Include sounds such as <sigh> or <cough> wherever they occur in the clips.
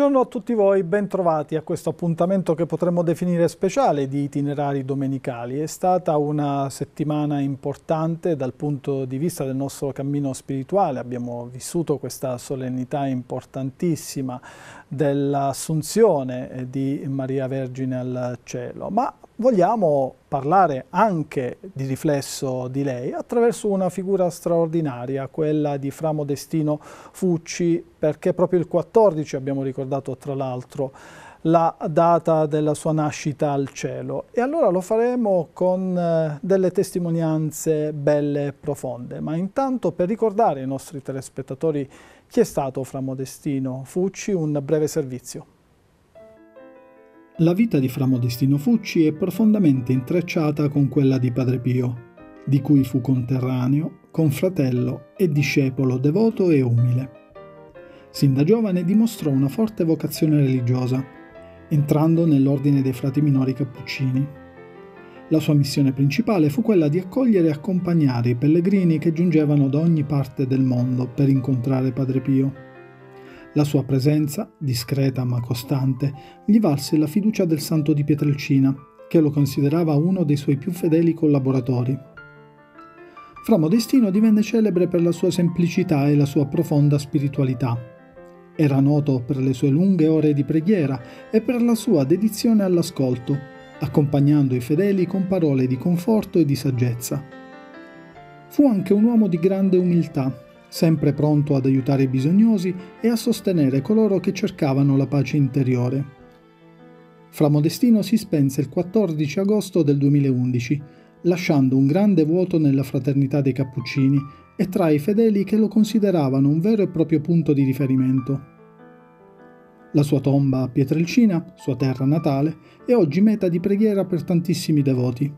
Buongiorno a tutti voi, bentrovati a questo appuntamento che potremmo definire speciale di itinerari domenicali. È stata una settimana importante dal punto di vista del nostro cammino spirituale, abbiamo vissuto questa solennità importantissima dell'assunzione eh, di Maria Vergine al cielo, ma vogliamo parlare anche di riflesso di lei attraverso una figura straordinaria, quella di Fra Modestino Fucci, perché proprio il 14 abbiamo ricordato tra l'altro la data della sua nascita al cielo e allora lo faremo con eh, delle testimonianze belle e profonde, ma intanto per ricordare ai nostri telespettatori chi è stato Fra Modestino Fucci un breve servizio. La vita di Fra Modestino Fucci è profondamente intrecciata con quella di Padre Pio, di cui fu conterraneo, confratello e discepolo devoto e umile. Sin da giovane dimostrò una forte vocazione religiosa, entrando nell'ordine dei frati minori cappuccini. La sua missione principale fu quella di accogliere e accompagnare i pellegrini che giungevano da ogni parte del mondo per incontrare Padre Pio la sua presenza, discreta ma costante, gli valse la fiducia del santo di Pietrelcina, che lo considerava uno dei suoi più fedeli collaboratori. Fra Modestino divenne celebre per la sua semplicità e la sua profonda spiritualità. Era noto per le sue lunghe ore di preghiera e per la sua dedizione all'ascolto, accompagnando i fedeli con parole di conforto e di saggezza. Fu anche un uomo di grande umiltà, sempre pronto ad aiutare i bisognosi e a sostenere coloro che cercavano la pace interiore. Fra Modestino si spense il 14 agosto del 2011, lasciando un grande vuoto nella fraternità dei Cappuccini e tra i fedeli che lo consideravano un vero e proprio punto di riferimento. La sua tomba a Pietrelcina, sua terra natale, è oggi meta di preghiera per tantissimi devoti.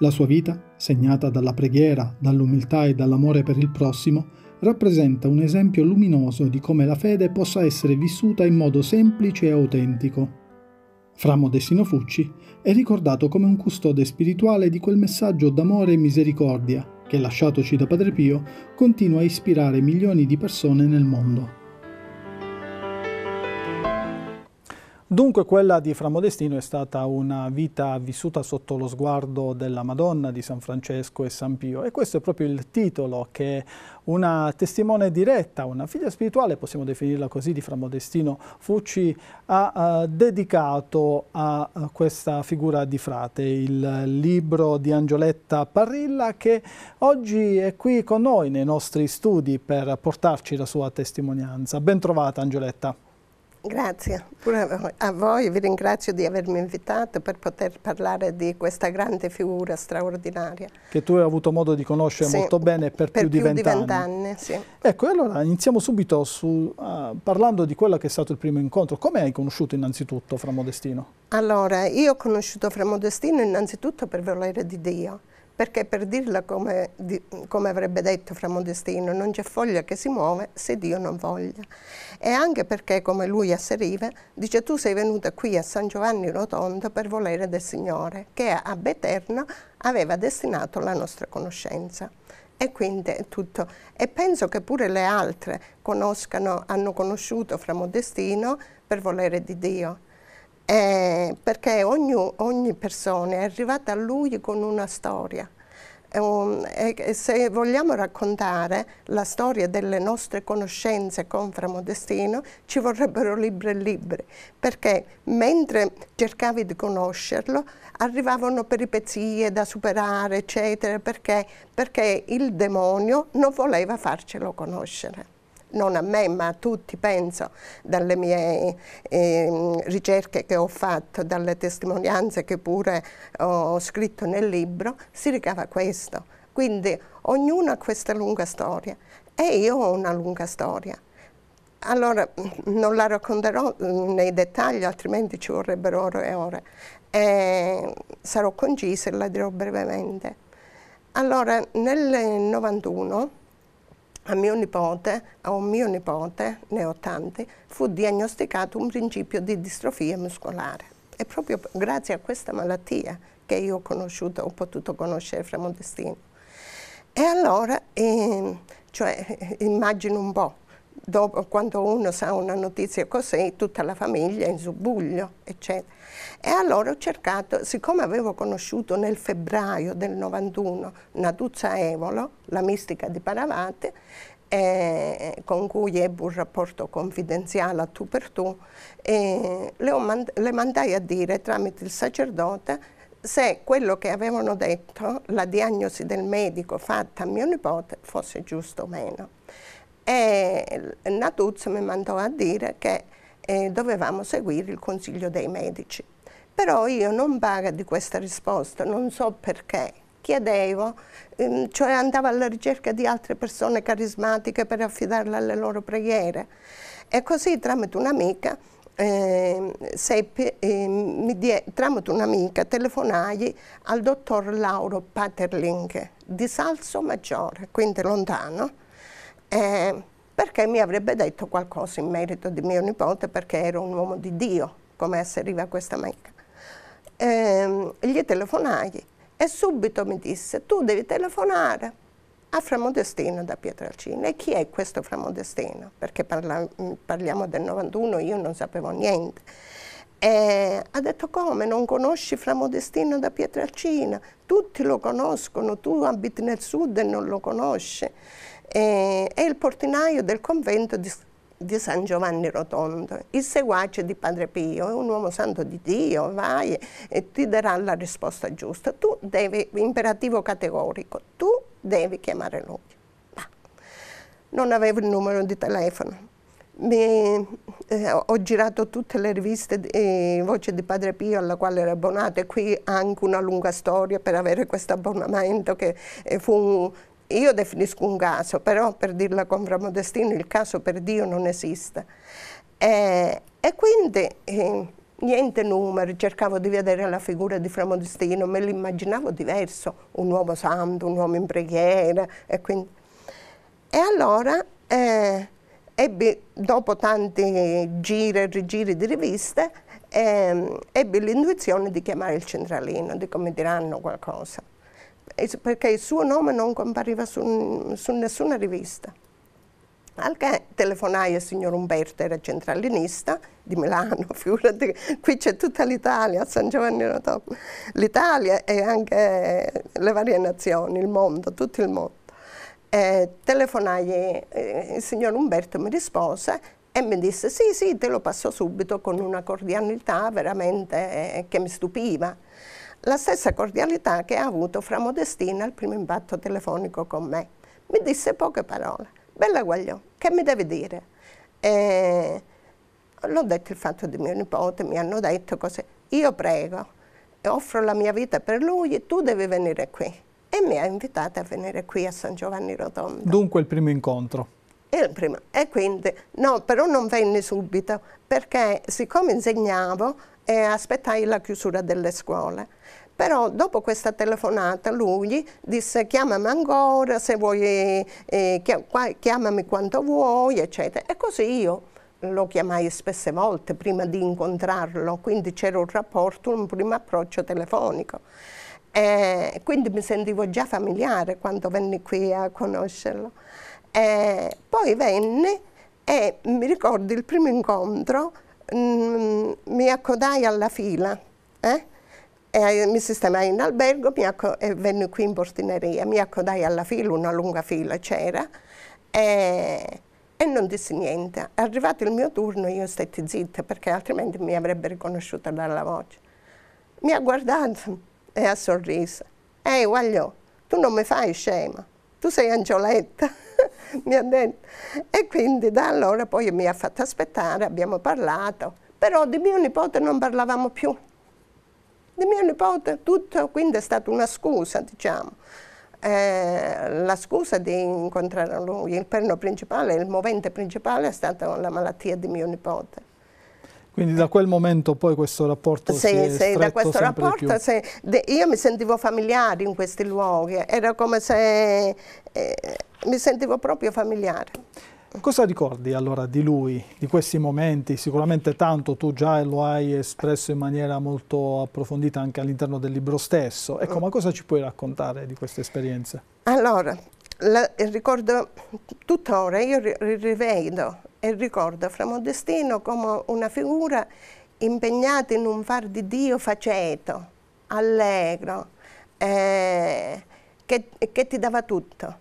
La sua vita, segnata dalla preghiera, dall'umiltà e dall'amore per il prossimo, rappresenta un esempio luminoso di come la fede possa essere vissuta in modo semplice e autentico. Fra Modestino Fucci è ricordato come un custode spirituale di quel messaggio d'amore e misericordia che, lasciatoci da Padre Pio, continua a ispirare milioni di persone nel mondo. Dunque quella di Framodestino è stata una vita vissuta sotto lo sguardo della Madonna di San Francesco e San Pio e questo è proprio il titolo che una testimone diretta, una figlia spirituale, possiamo definirla così, di Framodestino Fucci ha eh, dedicato a, a questa figura di frate, il libro di Angioletta Parrilla che oggi è qui con noi nei nostri studi per portarci la sua testimonianza. Ben trovata Angioletta. Grazie, pure a voi vi ringrazio di avermi invitato per poter parlare di questa grande figura straordinaria. Che tu hai avuto modo di conoscere sì, molto bene per, per più, di vent'anni. Sì. Ecco, allora iniziamo subito su, uh, parlando di quello che è stato il primo incontro. Come hai conosciuto innanzitutto Fra Modestino? Allora, io ho conosciuto Fra Modestino innanzitutto per volere di Dio perché per dirla come, di, come avrebbe detto Framodestino, non c'è foglia che si muove se Dio non voglia. E anche perché, come lui asseriva, dice tu sei venuta qui a San Giovanni Rotondo per volere del Signore, che a Beterno aveva destinato la nostra conoscenza e quindi è tutto. E penso che pure le altre conoscano, hanno conosciuto Framodestino per volere di Dio eh, perché ogni, ogni, persona è arrivata a lui con una storia. Um, e, se vogliamo raccontare la storia delle nostre conoscenze con Framodestino ci vorrebbero libri e libri, perché mentre cercavi di conoscerlo arrivavano peripezie da superare, eccetera, perché, perché il demonio non voleva farcelo conoscere non a me ma a tutti penso, dalle mie eh, ricerche che ho fatto, dalle testimonianze che pure ho scritto nel libro, si ricava questo. Quindi ognuno ha questa lunga storia e io ho una lunga storia. Allora mm, non la racconterò mm, nei dettagli, altrimenti ci vorrebbero ore e ore. E sarò concisa e la dirò brevemente. Allora, nel 91 a mio nipote, a un mio nipote, ne ho tanti, fu diagnosticato un principio di distrofia muscolare. È proprio grazie a questa malattia che io ho conosciuto, ho potuto conoscere Framodestino. E allora, ehm, cioè, eh, cioè, immagino un po', dopo, quando uno sa una notizia così, tutta la famiglia è in subbuglio, eccetera. E allora ho cercato, siccome avevo conosciuto nel febbraio del 91 Natuzza Evolo, la mistica di Paravate, eh, con cui ebbe un rapporto confidenziale a tu per tu, eh, le, mand le mandai a dire tramite il sacerdote se quello che avevano detto, la diagnosi del medico fatta a mio nipote, fosse giusto o meno e Natuzzo mi mandò a dire che eh, dovevamo seguire il consiglio dei medici. Però io non vaga di questa risposta, non so perché. Chiedevo, ehm, cioè andavo alla ricerca di altre persone carismatiche per affidarle alle loro preghiere. E così tramite un'amica eh, seppi, eh, die, tramite un'amica telefonai al dottor Lauro Paterling di Salso Maggiore, quindi lontano, eh, perché mi avrebbe detto qualcosa in merito di mio nipote perché era un uomo di Dio, come asseriva questa amica. Eh, gli telefonai e subito mi disse tu devi telefonare a Framodestino da Pietralcina. E chi è questo Framodestino? Perché parla, mm, parliamo del 91, io non sapevo niente. E ha detto come, non conosci Framodestino da Pietralcina? Tutti lo conoscono, tu abiti nel sud e non lo conosci e, e il portinaio del convento di, di San Giovanni Rotondo, il seguace di Padre Pio, è un uomo santo di Dio, vai e ti darà la risposta giusta. Tu devi, imperativo categorico, tu devi chiamare lui. Ma non avevo il numero di telefono. Mi, eh, ho girato tutte le riviste di, eh, Voce di Padre Pio alla quale ero abbonato e qui anche una lunga storia per avere questo abbonamento che eh, fu io definisco un caso, però per dirla con Modestino il caso per Dio non esiste. Eh, e quindi eh, niente numeri, cercavo di vedere la figura di Framodestino, me l'immaginavo diverso, un uomo santo, un uomo in preghiera. E, quindi... e allora eh, ebbi, dopo tanti giri e rigiri di riviste, ehm, ebbi l'intuizione di chiamare il centralino, di come diranno qualcosa perché il suo nome non compariva su, su nessuna rivista. Al che telefonai al signor Umberto, era centralinista di Milano, <laughs> figurati, qui c'è tutta l'Italia, San Giovanni Rotondo, l'Italia e anche le varie nazioni, il mondo, tutto il mondo. E telefonai, eh, il signor Umberto mi rispose e mi disse sì, sì, te lo passo subito con una cordialità veramente eh, che mi stupiva la stessa cordialità che ha avuto fra Modestina al primo impatto telefonico con me. Mi disse poche parole. Bella Guagliò, che mi devi dire? Eh, l'ho detto il fatto di mio nipote, mi hanno detto così. Io prego, offro la mia vita per lui, tu devi venire qui. E mi ha invitata a venire qui a San Giovanni Rotondo. Dunque il primo incontro. E, primo, e quindi, no, però non venne subito, perché siccome insegnavo eh, aspettai la chiusura delle scuole, però dopo questa telefonata lui disse chiamami ancora, se vuoi eh, chiamami quanto vuoi, eccetera. E così io lo chiamai spesse volte prima di incontrarlo, quindi c'era un rapporto, un primo approccio telefonico. Eh, quindi mi sentivo già familiare quando venni qui a conoscerlo. Eh, poi venne e mi ricordo il primo incontro mh, mm, mi accodai alla fila eh? e mi sistemai in albergo e venne qui in portineria, mi accodai alla fila, una lunga fila c'era e, e, non dissi niente. arrivato il mio turno io stetti zitta perché altrimenti mi avrebbe riconosciuta dalla voce. Mi ha guardato e ha sorriso. Ehi, guaglio, tu non mi fai scema, tu sei angioletta. <laughs> mi ha detto. E quindi da allora poi mi ha fatto aspettare, abbiamo parlato, però di mio nipote non parlavamo più. Di mio nipote tutto, quindi è stata una scusa, diciamo. Eh, la scusa di incontrare lui, il perno principale, il movente principale è stata la malattia di mio nipote. Quindi da quel momento poi questo rapporto se, si è se da questo rapporto se, de, io mi sentivo familiare in questi luoghi, era come se eh, mi sentivo proprio familiare. Cosa ricordi allora di lui, di questi momenti? Sicuramente tanto, tu già lo hai espresso in maniera molto approfondita anche all'interno del libro stesso. Ecco, mm. ma cosa ci puoi raccontare di queste esperienze? Allora, la, ricordo tuttora, io rivedo e ricordo Framondestino come una figura impegnata in un far di Dio faceto, allegro, eh, che, che, ti dava tutto,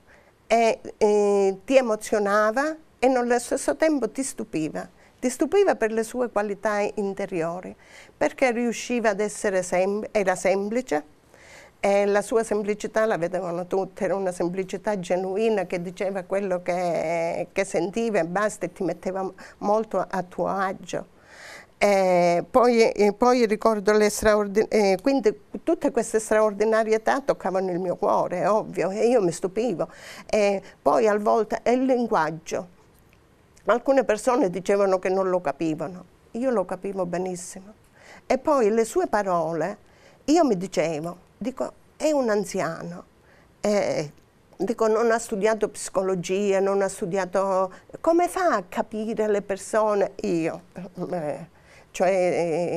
e, eh, ti emozionava e nello stesso tempo ti stupiva. Ti stupiva per le sue qualità interiori, perché riusciva ad essere sem era semplice, e la sua semplicità la vedevano tutti, era una semplicità genuina che diceva quello che, che sentiva e basta e ti metteva molto a tuo agio. E poi, e poi, ricordo le straordinarie, quindi tutte queste straordinarietà toccavano il mio cuore, ovvio, e io mi stupivo. E poi a volte è il linguaggio. Alcune persone dicevano che non lo capivano, io lo capivo benissimo. E poi le sue parole, io mi dicevo, dico, è un anziano, eh, dico, non ha studiato psicologia, non ha studiato... Come fa a capire le persone? Io, cioè,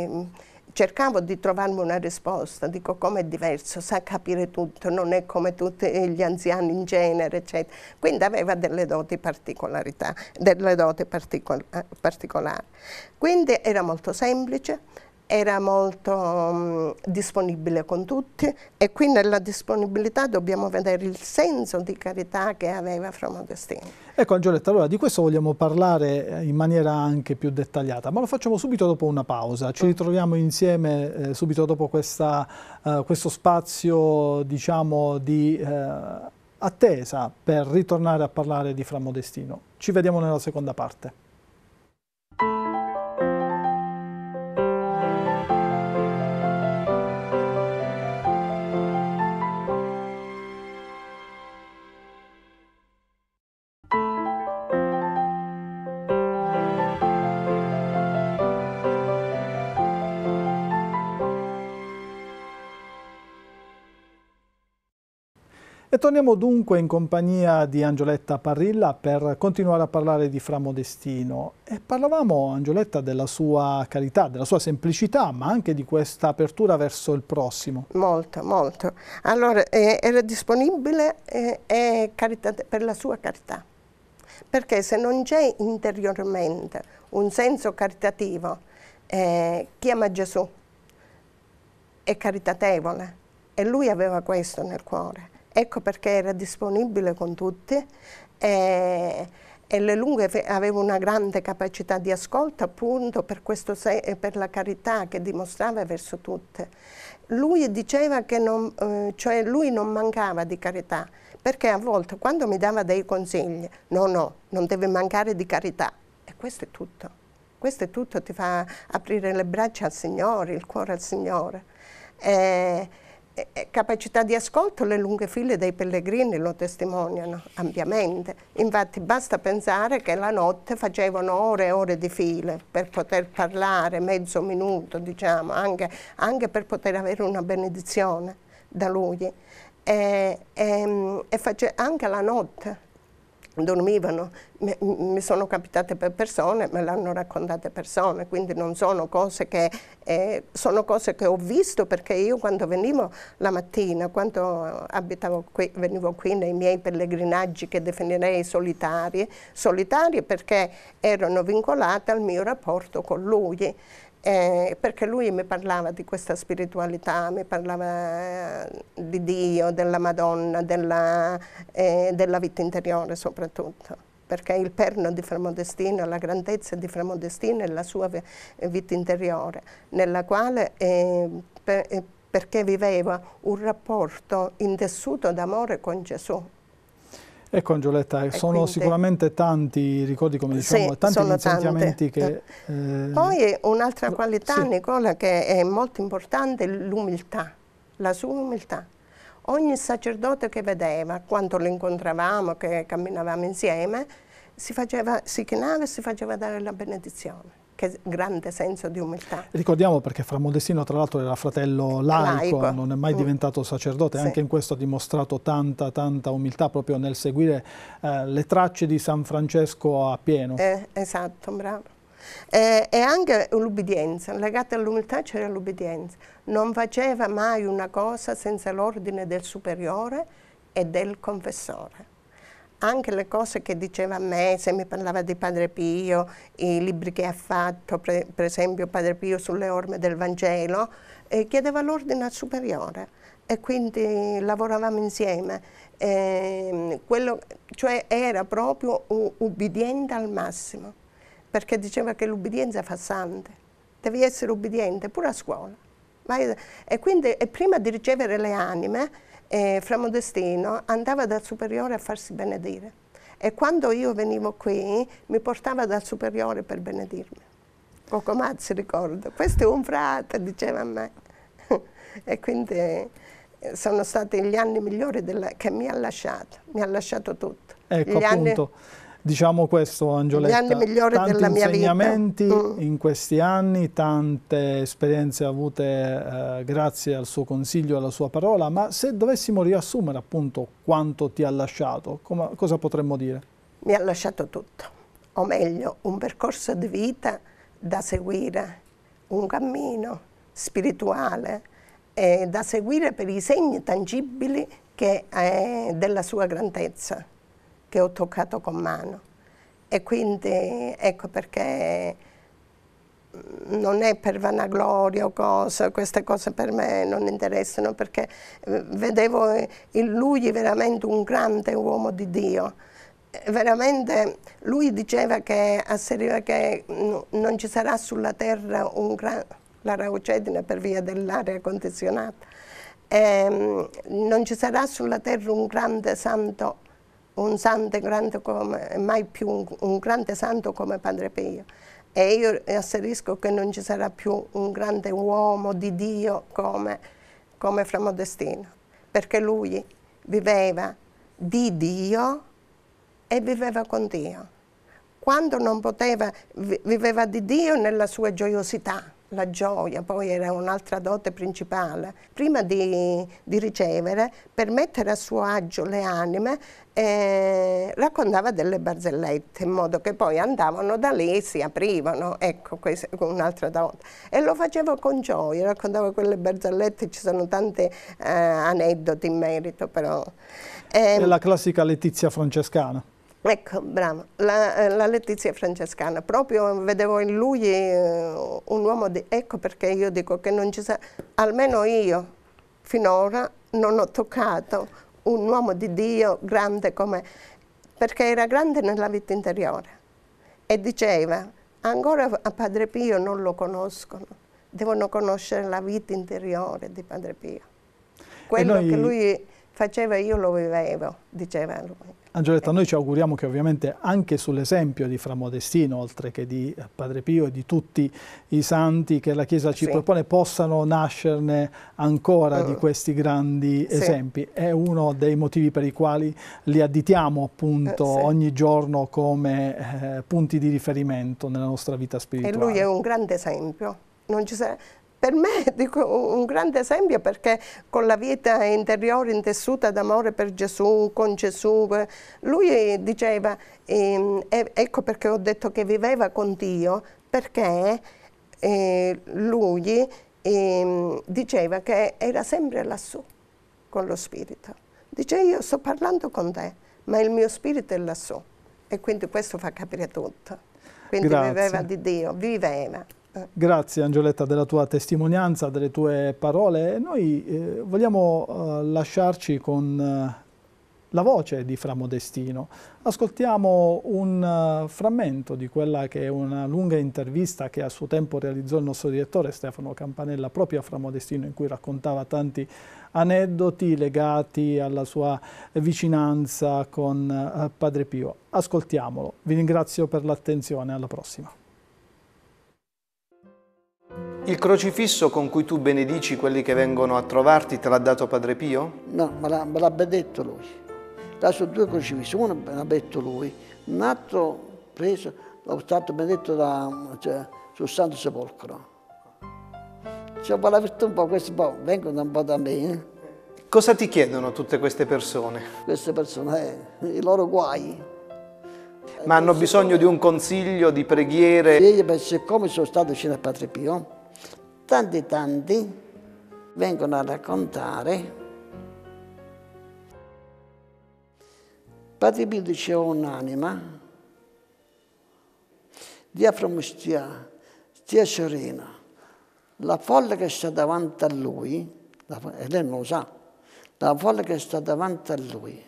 ehm, cercavo di trovarmi una risposta, dico, come è diverso, sa capire tutto, non è come tutti gli anziani in genere, eccetera. Quindi aveva delle doti, particolarità, delle doti particol eh, particolari. Quindi era molto semplice era molto um, disponibile con tutti e qui nella disponibilità dobbiamo vedere il senso di carità che aveva Fra Modestino. Ecco Angioletta, allora di questo vogliamo parlare eh, in maniera anche più dettagliata, ma lo facciamo subito dopo una pausa, ci mm. ritroviamo insieme eh, subito dopo questa, eh, questo spazio diciamo di eh, attesa per ritornare a parlare di Fra Modestino. Ci vediamo nella seconda parte. torniamo dunque in compagnia di Angioletta Parrilla per continuare a parlare di Framodestino. E parlavamo, Angioletta, della sua carità, della sua semplicità, ma anche di questa apertura verso il prossimo. Molto, molto. Allora, eh, era disponibile eh, carità, per la sua carità. Perché se non c'è interiormente un senso caritativo, eh, chi ama Gesù è caritatevole. E lui aveva questo nel cuore ecco perché era disponibile con tutti e, e Le Lunghe aveva una grande capacità di ascolto appunto per, eh, per la carità che dimostrava verso tutte. Lui diceva che non, eh, cioè lui non mancava di carità, perché a volte quando mi dava dei consigli, no, no, non deve mancare di carità. E questo è tutto. Questo è tutto, ti fa aprire le braccia al Signore, il cuore al Signore. Eh, eh, eh, capacità di ascolto le lunghe file dei pellegrini lo testimoniano ampiamente. Infatti basta pensare che la notte facevano ore e ore di file per poter parlare, mezzo minuto diciamo, anche, anche per poter avere una benedizione da lui. E, ehm, e, e anche la notte dormivano, mi sono capitate per persone, me l'hanno raccontate persone, quindi non sono cose che, eh, sono cose che ho visto perché io quando venivo la mattina, quando abitavo qui, venivo qui nei miei pellegrinaggi che definirei solitari, solitari perché erano vincolate al mio rapporto con lui. Eh, perché lui mi parlava di questa spiritualità, mi parlava eh, di Dio, della Madonna, della, eh, della vita interiore soprattutto, perché il perno di Fremodestino, la grandezza di Fremodestino è la sua vita interiore, nella quale eh, per, eh, perché viveva un rapporto intessuto d'amore con Gesù, Ecco Angioletta, e sono quindi... sicuramente tanti ricordi, come diciamo, sì, tanti licenziamenti tante. che... Eh... eh poi un'altra qualità, sì. Nicola, che è molto importante, l'umiltà, la sua umiltà. Ogni sacerdote che vedeva, quando lo incontravamo, che camminavamo insieme, si, faceva, si chinava e si faceva dare la benedizione che grande senso di umiltà. Ricordiamo perché Fra Modestino tra l'altro era fratello laico, laico, non è mai mm. diventato sacerdote, sì. anche in questo ha dimostrato tanta, tanta umiltà proprio nel seguire eh, le tracce di San Francesco a pieno. Eh, esatto, bravo. Eh, e anche l'ubbidienza, legata all'umiltà c'era l'ubbidienza. Non faceva mai una cosa senza l'ordine del superiore e del confessore anche le cose che diceva a me, se mi parlava di Padre Pio, i libri che ha fatto, per, per esempio Padre Pio sulle orme del Vangelo, eh, chiedeva l'ordine al superiore e quindi lavoravamo insieme. Eh, quello, cioè era proprio ubbidiente al massimo, perché diceva che l'ubbidienza fa sante, devi essere ubbidiente pure a scuola. Vai, e quindi e prima di ricevere le anime, e Framodestino andava dal superiore a farsi benedire e quando io venivo qui mi portava dal superiore per benedirmi. Cocomazzi ricordo, questo è un frate, diceva a me. <laughs> e quindi eh, sono stati gli anni migliori della, che mi ha lasciato, mi ha lasciato tutto. Ecco, gli appunto. Anni, Diciamo questo Angioletta, tanti insegnamenti mm. in questi anni, tante esperienze avute eh, grazie al suo consiglio e alla sua parola, ma se dovessimo riassumere appunto quanto ti ha lasciato, come, cosa potremmo dire? Mi ha lasciato tutto, o meglio un percorso di vita da seguire, un cammino spirituale eh, da seguire per i segni tangibili che, eh, della sua grandezza che ho toccato con mano. E quindi ecco perché mm, non è per vanagloria o cosa, queste cose per me non interessano perché eh, vedevo eh, in lui veramente un grande uomo di Dio. Eh, veramente lui diceva che asseriva che mm, non ci sarà sulla terra un gran, la raucedine per via dell'aria condizionata, ehm, non ci sarà sulla terra un grande santo un santo grande come, mai più un, un grande santo come Padre Pio. E io asserisco che non ci sarà più un grande uomo di Dio come, come Fra Modestino, perché lui viveva di Dio e viveva con Dio. Quando non poteva, viveva di Dio nella sua gioiosità, la gioia poi era un'altra dote principale, prima di, di, ricevere, per mettere a suo agio le anime, eh, raccontava delle barzellette, in modo che poi andavano da lì e si aprivano, ecco, un'altra dote. E lo facevo con gioia, raccontavo quelle barzellette, ci sono tanti eh, aneddoti in merito però. Eh, è ehm, la classica Letizia francescana. Ecco, bravo, la, eh, la, Letizia Francescana, proprio vedevo in lui eh, un uomo di... Ecco perché io dico che non ci sa... Almeno io finora non ho toccato un uomo di Dio grande come... Perché era grande nella vita interiore e diceva, ancora a Padre Pio non lo conoscono, devono conoscere la vita interiore di Padre Pio. Quello noi... che lui faceva io lo vivevo, diceva lui. Angeletta, noi ci auguriamo che ovviamente anche sull'esempio di Fra Modestino, oltre che di Padre Pio e di tutti i santi che la Chiesa ci sì. propone, possano nascerne ancora mm. di eh, questi grandi sì. esempi. È uno dei motivi per i quali li additiamo appunto eh, sì. ogni giorno come eh, punti di riferimento nella nostra vita spirituale. E lui è un grande esempio. Non ci sarebbe per me è <laughs> un grande esempio perché con la vita interiore intessuta d'amore per Gesù, con Gesù, lui diceva, ehm, ecco perché ho detto che viveva con Dio, perché eh, lui ehm, diceva che era sempre lassù con lo Spirito. Dice io sto parlando con te, ma il mio Spirito è lassù. E quindi questo fa capire tutto. Quindi Grazie. viveva di Dio, viveva. Eh, grazie Angioletta della tua testimonianza, delle tue parole. Noi eh, vogliamo eh, lasciarci con eh, la voce di Fra Modestino. Ascoltiamo un uh, frammento di quella che è una lunga intervista che a suo tempo realizzò il nostro direttore Stefano Campanella proprio a Fra Modestino in cui raccontava tanti aneddoti legati alla sua vicinanza con uh, Padre Pio. Ascoltiamolo. Vi ringrazio per l'attenzione, alla prossima. Il crocifisso con cui tu benedici quelli che vengono a trovarti te l'ha dato Padre Pio? No, me l'ha, me l'ha benedetto lui. Là sono due crocifissi, uno me l'ha detto lui, un altro preso, l'ho stato benedetto da, cioè, sul Santo Sepolcro. Cioè, per la virtù un po', questi po', vengono un po' da me. Eh? Cosa ti chiedono tutte queste persone? Queste persone, eh, i loro guai. Ma hanno bisogno di un consiglio, di preghiere? Sì, siccome sono stato vicino a Padre Pio, tanti tanti vengono a raccontare. Padre Pio diceva un'anima diaframo stia, stia serena. La folla che sta davanti a lui, la, e lei non lo sa, la folla che sta davanti a lui,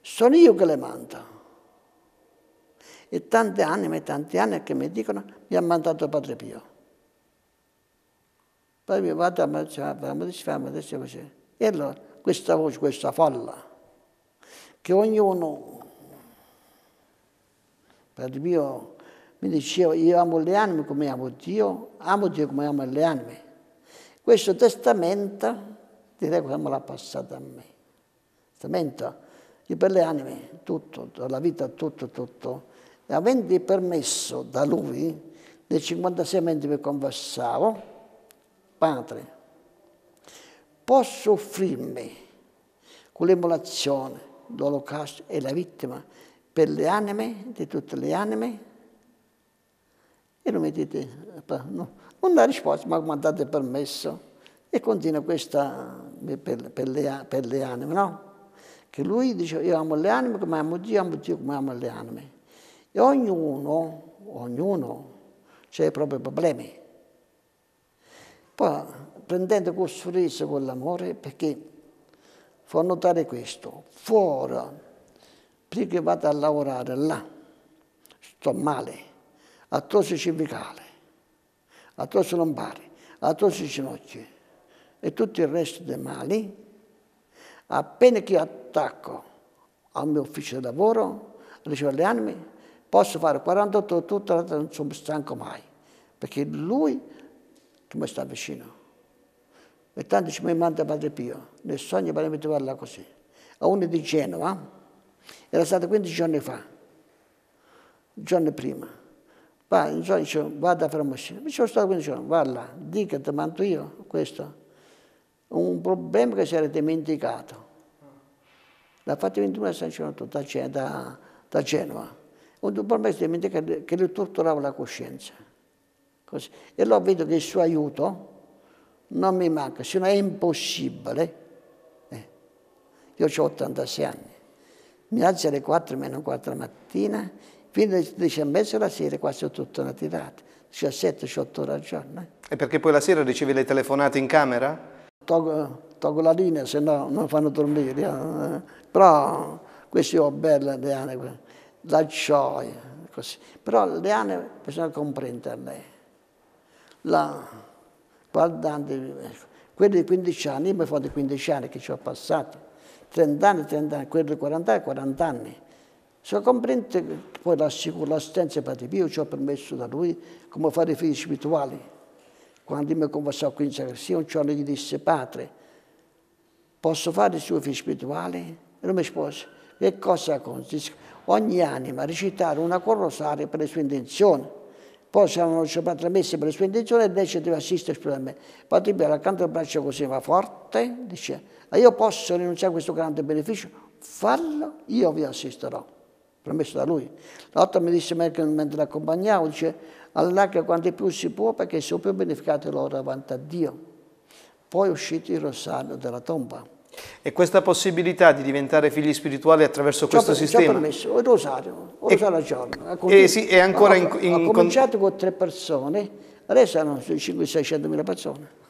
sono io che le mando. E tante anime, tanti anni che mi dicono, mi ha mandato Padre Pio. Poi mio padre mi diceva, mi diceva, ah, mi diceva, ah, e allora questa voce, questa folla, che ognuno, per mio, mi diceva, io amo le anime come amo Dio, amo Dio come amo le anime. Questo testamento, direi che me l'ha passata a me. Testamento, io per le anime, tutto, la vita, tutto, tutto. E avendo permesso da lui, nel 56 mentre mi conversavo, Padre, posso offrirmi con l'emolazione, l'olocausto e la vittima per le anime, di tutte le anime? E non mi dite, no, non ha risposto, ma mandate permesso. E continua questa eh, per, per, le, per le anime, no? Che lui dice, io amo le anime come amo Dio, amo Dio come amo le anime. E ognuno, ognuno, c'è i propri problemi poi prendendo col sorriso, con l'amore, perché fa notare questo, fuori, prima che vado a lavorare là, sto male, a atroce cervicale, atroce lombare, a atroce ginocchia e tutto il resto dei mali, appena che attacco al mio ufficio di lavoro, ricevo le anime, posso fare 48 ore tutta la non sono stanco mai, perché lui tu mi stai vicino. E tanto ci mi manda Padre Pio, nel sogno per mi parla così. A uno di Genova, era stato 15 giorni fa, giorni prima. Va, un giorno dice, vada a Fermosina. Mi sono stato 15 giorni, va là, dica, ti mando io questo. Un problema che si era dimenticato. L'ha fatto 21 sanzionato da, da, da Genova. Un problema che si era dimenticato, che gli torturava la coscienza. Così. E allora vedo che il suo aiuto non mi manca, se no è impossibile. Eh. Io ho 86 anni, mi alzo alle 4 meno 4 la mattina, fino alle 10 e mezza la sera, quasi tutta una tirata, 17-18 ore al giorno. Eh. E perché poi la sera ricevi le telefonate in camera? Tolgo, tolgo la linea, se no non fanno dormire. Eh. Però queste sono belle le anime, la gioia, così. Però le anime bisogna comprenderle la, guardando quelli di 15 anni, io mi fate 15 anni che ci ho passato, 30 anni, 30 anni, quello di 40 anni, 40 anni. Se comprende poi l'assicuro l'assistenza patrimonio, io ci ho permesso da lui come fare i figli spirituali. Quando mi conversò qui in sacrestia, un giorno gli disse, padre, posso fare i suoi figli spirituali? E lui mi rispose, che cosa consiste? Ogni anima recitare una corrosaria per le sue intenzioni. Poi ci sempre messi per le sue intenzioni e assistere ci deve assistere esplicitamente. Patibella accanto al braccio così va forte, dice, io posso rinunciare a questo grande beneficio, fallo, io vi assisterò. Promesso da lui. L'altro mi disse mentre l'accompagnavo, dice, allacca quanti più si può perché sono più beneficati loro davanti a Dio. Poi è il rosario dalla tomba e questa possibilità di diventare figli spirituali attraverso questo già, sistema? Già permesso, il oh, rosario, il oh, rosario e, al giorno. e eh, sì, è ancora in, in... Ho cominciato con tre persone, adesso sono 500-600 mila persone.